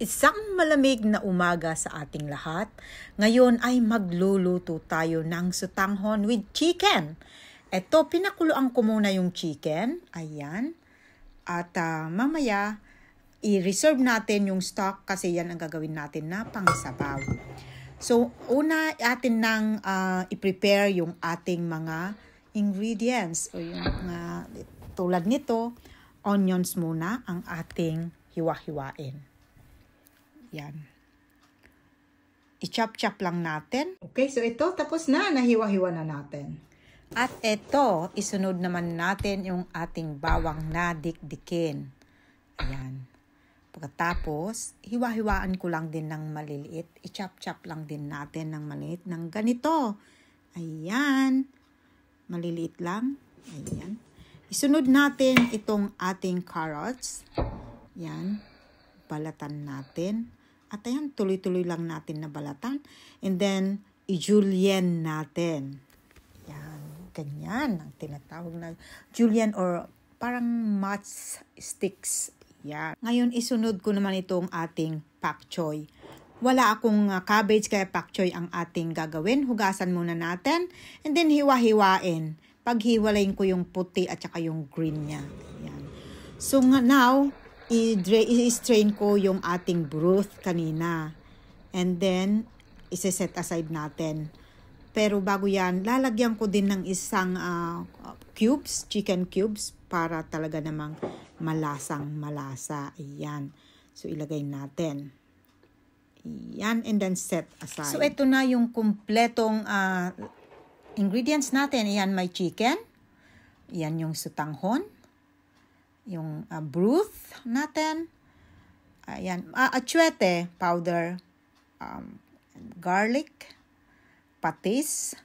Isang malamig na umaga sa ating lahat. Ngayon ay magluluto tayo ng sutanghon with chicken. Ito, pinakuloan ko muna yung chicken. Ayan. At uh, mamaya, i-reserve natin yung stock kasi yan ang gagawin natin na pangsabaw. So, una atin nang uh, i-prepare yung ating mga ingredients o yung mga tulad nito, onions muna ang ating hiwa-hiwain. Yan. I-chop-chop lang natin. Okay, so ito tapos na. Nahiwa-hiwa na natin. At ito, isunod naman natin yung ating bawang na dikdikin. Ayan. Pagkatapos, hiwa-hiwaan ko lang din ng maliliit. I-chop-chop lang din natin ng maliit ng ganito. Ayan. Maliliit lang. Ayan. Isunod natin itong ating carrots. Ayan. Balatan natin. At ayan, tuloy-tuloy lang natin na balatan. And then, i-julienne natin. Yan, ganyan ang tinatawag na julienne or parang match sticks. Yan. Ngayon, isunod ko naman itong ating pak choy. Wala akong ah, cabbage kaya pak choy ang ating gagawin. Hugasan muna natin and then hiwa-hiwain. Paghiwalayin ko yung puti at saka yung green niya. Yan. So now, i-strain ko yung ating broth kanina. And then, ise-set aside natin. Pero bago yan, lalagyan ko din ng isang uh, cubes, chicken cubes, para talaga namang malasang malasa. Ayan. So, ilagay natin. Yan, and then set aside. So, ito na yung kumpletong uh, ingredients natin. Ayan, may chicken. Ayan yung sutanghon yung uh, ah, bruth natin. Ayan, uh, achuete powder, um, garlic, patis,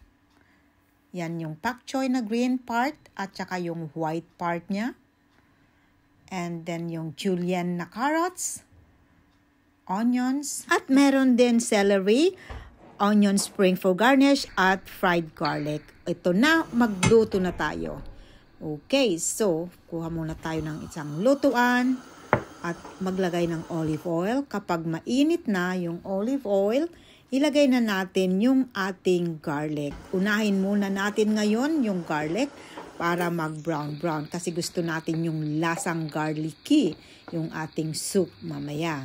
yan yung pak choy na green part at saka yung white part niya. And then yung julienne na carrots, onions, at meron din celery, onion spring for garnish at fried garlic. Ito na, magluto na tayo. Okay, so kuha muna tayo ng isang lutuan at maglagay ng olive oil. Kapag mainit na yung olive oil, ilagay na natin yung ating garlic. Unahin muna natin ngayon yung garlic para mag-brown brown kasi gusto natin yung lasang garlicky yung ating soup mamaya.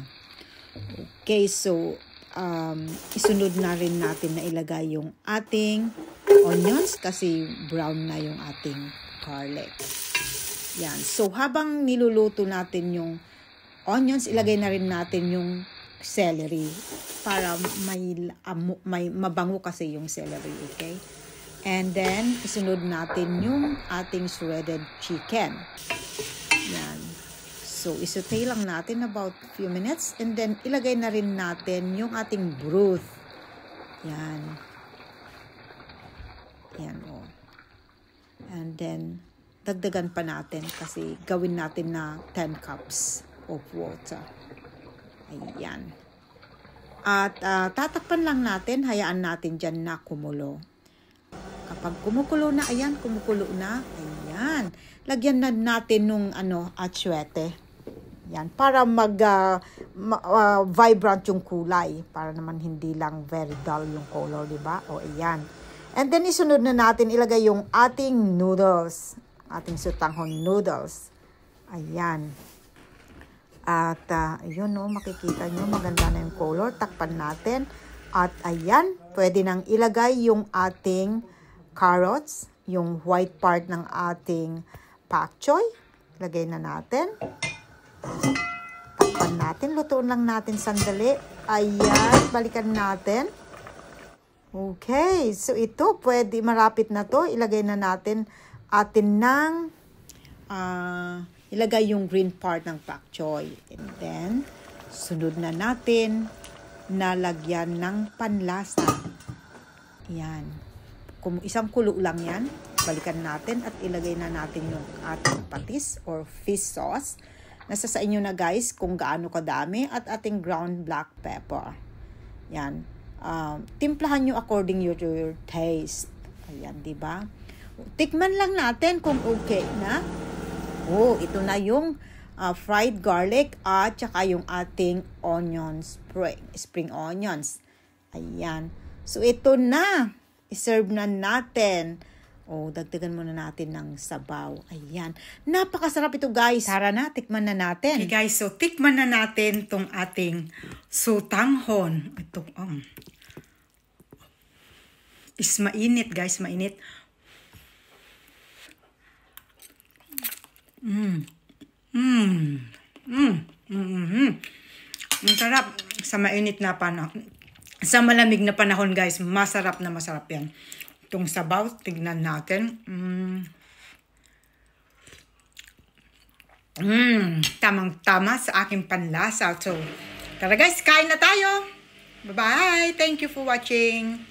Okay, so um, isunod na rin natin na ilagay yung ating onions kasi brown na yung ating garlic. Yan. So, habang niluluto natin yung onions, ilagay na rin natin yung celery para may, um, may mabango kasi yung celery, okay? And then, isunod natin yung ating shredded chicken. Yan. So, isotay lang natin about few minutes. And then, ilagay na rin natin yung ating broth. Yan. Yan. And then, dagdagan pa natin kasi gawin natin na 10 cups of water. Ayan. At uh, tatakpan lang natin, hayaan natin dyan na kumulo. Kapag kumukulo na, ayan, kumukulo na, ayan. Lagyan na natin nung ano, atsuete. Ayan, para mag uh, ma, uh, vibrant yung kulay. Para naman hindi lang very dull yung color, di ba? O, ayan. And then, isunod na natin ilagay yung ating noodles. Ating sutanghong noodles. Ayan. At, uh, ah, yun no, makikita nyo, maganda na yung color. Takpan natin. At, ayan, pwede nang ilagay yung ating carrots, yung white part ng ating pak choy. Lagay na natin. Takpan natin. Lutuin lang natin sandali. Ayan, balikan natin. Okay, so ito pwede marapit na to. Ilagay na natin atin ng uh, ilagay yung green part ng pak choy. And then, sunod na natin nalagyan ng panlasa. Yan. Kung isang kulo lang yan, balikan natin at ilagay na natin yung ating patis or fish sauce. Nasa sa inyo na guys kung gaano kadami at ating ground black pepper. Yan um, timplahan nyo according to your taste. Ayan, di ba? Tikman lang natin kung okay na. Oh, ito na yung uh, fried garlic at saka yung ating onion spring, spring onions. Ayan. So, ito na. I-serve na natin. Oh, dagdagan muna natin ng sabaw. Ayan. Napakasarap ito, guys. Tara na, tikman na natin. Okay, guys. So, tikman na natin tong ating sutanghon. Ito, um, is mainit, guys. Mainit. Mmm. Mmm. Mmm. Mm -hmm. Ang sarap sa mainit na panahon. Sa malamig na panahon, guys. Masarap na masarap yan. Itong sabaw, tignan natin. Mm. Mm, tamang-tama sa aking panlasa. So, tara guys, kain na tayo! Bye-bye! Thank you for watching!